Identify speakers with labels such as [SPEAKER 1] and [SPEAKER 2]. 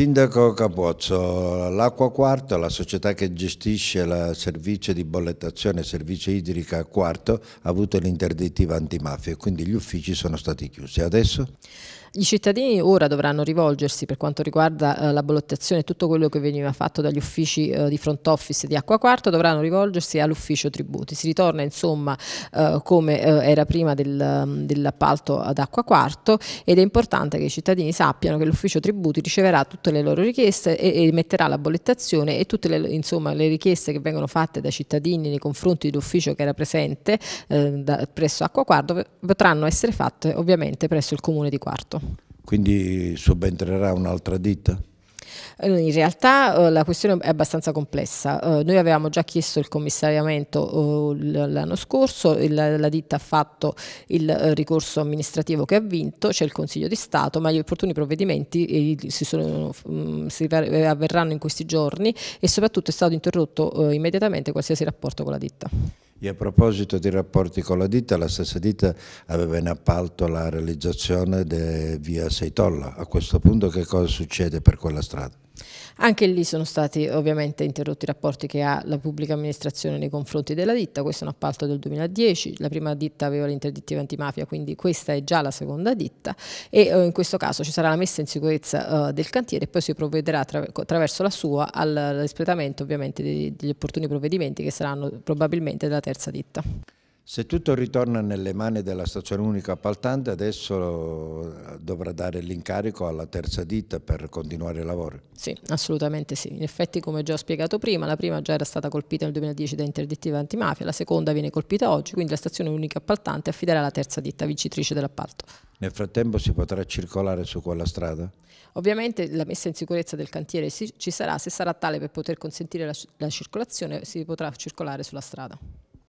[SPEAKER 1] Sindaco Capozzo, l'Acqua Quarto, la società che gestisce il servizio di bollettazione e servizio idrica Quarto, ha avuto l'interdittiva antimafia, quindi gli uffici sono stati chiusi. Adesso?
[SPEAKER 2] I cittadini ora dovranno rivolgersi per quanto riguarda eh, la bollettazione e tutto quello che veniva fatto dagli uffici eh, di front office di Acqua Quarto, dovranno rivolgersi all'ufficio tributi. Si ritorna insomma eh, come eh, era prima del, mm, dell'appalto ad Acqua Quarto ed è importante che i cittadini sappiano che l'ufficio tributi riceverà tutte le loro richieste e, e metterà la bollettazione e tutte le, insomma, le, richieste che vengono fatte dai cittadini nei confronti dell'ufficio che era presente eh, da, presso Acqua Quarto potranno essere fatte ovviamente presso il comune di Quarto.
[SPEAKER 1] Quindi subentrerà un'altra ditta?
[SPEAKER 2] in realtà eh, la questione è abbastanza complessa. Eh, noi avevamo già chiesto il commissariamento eh, l'anno scorso, la, ditta ha fatto il ricorso amministrativo che ha vinto, c'è il Consiglio di Stato, ma gli opportuni provvedimenti si, sono, mm, si avverranno in questi giorni e soprattutto è stato interrotto immediatamente qualsiasi rapporto con la ditta.
[SPEAKER 1] E a proposito di rapporti con la ditta, la stessa ditta aveva in appalto la realizzazione di via Seitolla. A questo punto che cosa succede per quella strada?
[SPEAKER 2] Anche lì sono stati ovviamente interrotti i rapporti che ha la pubblica amministrazione nei confronti della ditta, questo è un appalto del 2010, la prima ditta aveva l'interdittiva antimafia, quindi questa è già la seconda ditta e eh, in questo caso ci sarà la messa in sicurezza eh, del cantiere e poi si provvederà attraverso la sua all'espletamento ovviamente degli opportuni provvedimenti che saranno probabilmente della terza ditta.
[SPEAKER 1] Se tutto ritorna nelle mani della stazione unica appaltante, adesso eh, dovrà dare l'incarico alla terza ditta per continuare i lavori?
[SPEAKER 2] Sì, assolutamente sì. In effetti, come già ho spiegato prima, la prima già era stata colpita nel 2010 da interdittiva antimafia, la seconda viene colpita oggi, quindi la stazione unica appaltante affiderà la terza ditta vincitrice
[SPEAKER 1] dell'appalto. Nel frattempo si potrà circolare su quella strada?
[SPEAKER 2] Ovviamente la messa in sicurezza del cantiere ci sarà, se sarà tale per poter consentire la, la circolazione si potrà circolare sulla strada.